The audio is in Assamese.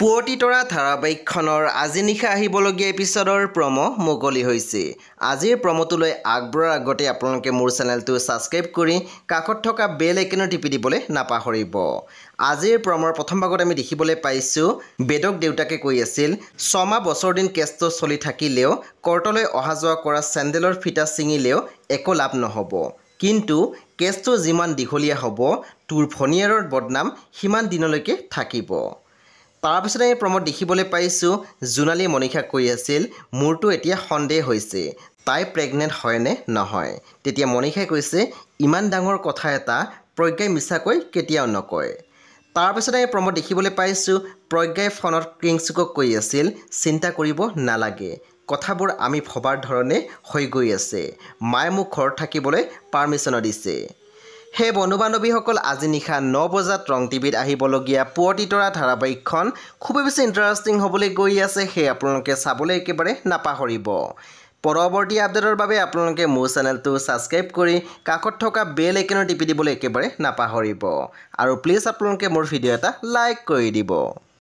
পুৱতি তৰা ধাৰাবাহিকখনৰ আজি নিশা আহিবলগীয়া এপিছডৰ প্ৰম' মুকলি হৈছে আজিৰ প্ৰম'টোলৈ আগবঢ়াৰ আগতে আপোনালোকে মোৰ চেনেলটো ছাবস্ক্ৰাইব কৰি কাষত থকা বেল আইকনো টিপি দিবলৈ নাপাহৰিব আজিৰ প্ৰমৰ প্ৰথম ভাগত আমি দেখিবলৈ পাইছোঁ বেদক দেউতাকে কৈ আছিল ছমাহ বছৰ দিন কেছটো চলি থাকিলেও কৰ্টলৈ অহা যোৱা কৰা চেণ্ডেলৰ ফিটা ছিঙিলেও একো লাভ নহ'ব কিন্তু কেছটো যিমান দীঘলীয়া হ'ব তোৰ ভনীয়েৰৰ বদনাম সিমান দিনলৈকে থাকিব তাৰপিছতে আমি প্ৰমোদ দেখিবলৈ পাইছোঁ জোনালী মনীষাক কৈ আছিল মোৰটো এতিয়া সন্দেহ হৈছে তাই প্ৰেগনেণ্ট হয়নে নহয় তেতিয়া মনীষাই কৈছে ইমান ডাঙৰ কথা এটা প্ৰজ্ঞাই মিছাকৈ কেতিয়াও নকয় তাৰপিছতে এই প্ৰমত দেখিবলৈ পাইছোঁ প্ৰজ্ঞাই ফোনত কিংচুকক কৈ আছিল চিন্তা কৰিব নালাগে কথাবোৰ আমি ভবাৰ ধৰণে হৈ গৈ আছে মায়ে মোক ঘৰত থাকিবলৈ পাৰ্মিশ্যনো দিছে সেই বন্ধু বান্ধৱীসকল আজি নিশা ন বজাত ৰং টিভিত আহিবলগীয়া পুৱতি তৰা ধাৰাবাহিকখন খুবেই বেছি ইণ্টাৰেষ্টিং হ'বলৈ গৈ আছে সেই আপোনালোকে চাবলৈ একেবাৰে নাপাহৰিব পৰৱৰ্তী আপডেটৰ বাবে আপোনালোকে মোৰ চেনেলটো ছাবস্ক্ৰাইব কৰি কাষত থকা বেল আইকনৰ টিপি দিবলৈ একেবাৰে নাপাহৰিব আৰু প্লিজ আপোনালোকে মোৰ ভিডিঅ' এটা লাইক কৰি দিব